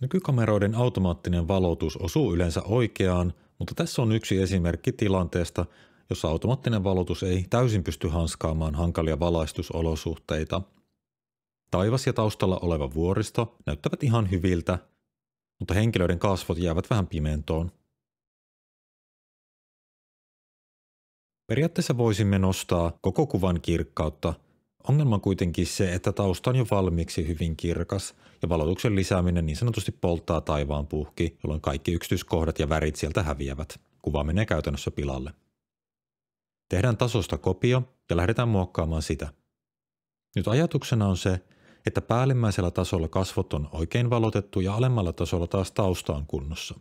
Nykykameroiden automaattinen valotus osuu yleensä oikeaan, mutta tässä on yksi esimerkki tilanteesta, jossa automaattinen valotus ei täysin pysty hanskaamaan hankalia valaistusolosuhteita. Taivas ja taustalla oleva vuoristo näyttävät ihan hyviltä, mutta henkilöiden kasvot jäävät vähän pimentoon. Periaatteessa voisimme nostaa koko kuvan kirkkautta – Ongelma on kuitenkin se, että tausta on jo valmiiksi hyvin kirkas ja valotuksen lisääminen niin sanotusti polttaa taivaan puhki, jolloin kaikki yksityiskohdat ja värit sieltä häviävät. Kuva menee käytännössä pilalle. Tehdään tasosta kopio ja lähdetään muokkaamaan sitä. Nyt ajatuksena on se, että päällimmäisellä tasolla kasvot on oikein valotettu ja alemmalla tasolla taas tausta on kunnossa.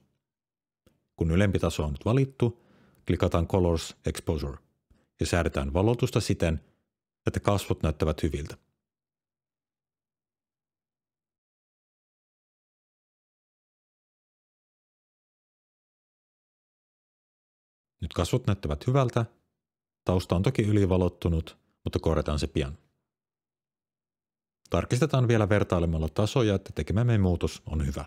Kun ylempi taso on nyt valittu, klikataan Colors Exposure ja säädetään valotusta siten, että kasvot näyttävät hyviltä. Nyt kasvot näyttävät hyvältä. Tausta on toki ylivalottunut, mutta korjataan se pian. Tarkistetaan vielä vertailemalla tasoja, että tekemämme muutos on hyvä.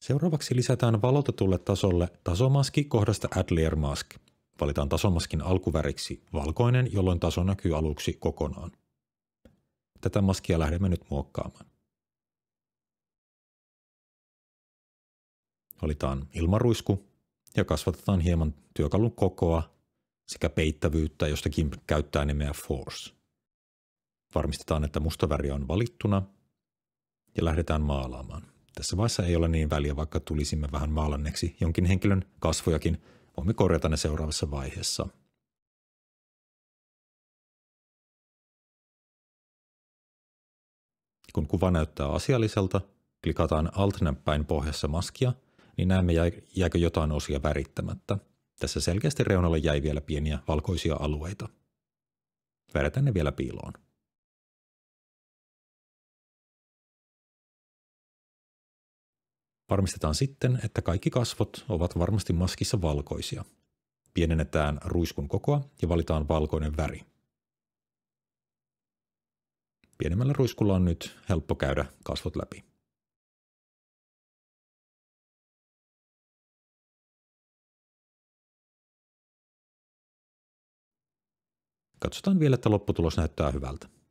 Seuraavaksi lisätään valotetulle tasolle tasomaski kohdasta Layer Mask – Valitaan tasomaskin alkuväriksi valkoinen, jolloin taso näkyy aluksi kokonaan. Tätä maskia lähdemme nyt muokkaamaan. Valitaan ilmaruisku ja kasvatetaan hieman työkalun kokoa sekä peittävyyttä, josta Gimp käyttää nimeä Force. Varmistetaan, että musta väri on valittuna ja lähdetään maalaamaan. Tässä vaiheessa ei ole niin väliä, vaikka tulisimme vähän maalanneksi jonkin henkilön kasvojakin, voimme korjata ne seuraavassa vaiheessa. Kun kuva näyttää asialliselta, klikataan Alt-näppäin pohjassa maskia, niin näemme jääkö jotain osia värittämättä. Tässä selkeästi reunalla jäi vielä pieniä valkoisia alueita. Värjätään ne vielä piiloon. Varmistetaan sitten, että kaikki kasvot ovat varmasti maskissa valkoisia. Pienennetään ruiskun kokoa ja valitaan valkoinen väri. Pienemmällä ruiskulla on nyt helppo käydä kasvot läpi. Katsotaan vielä, että lopputulos näyttää hyvältä.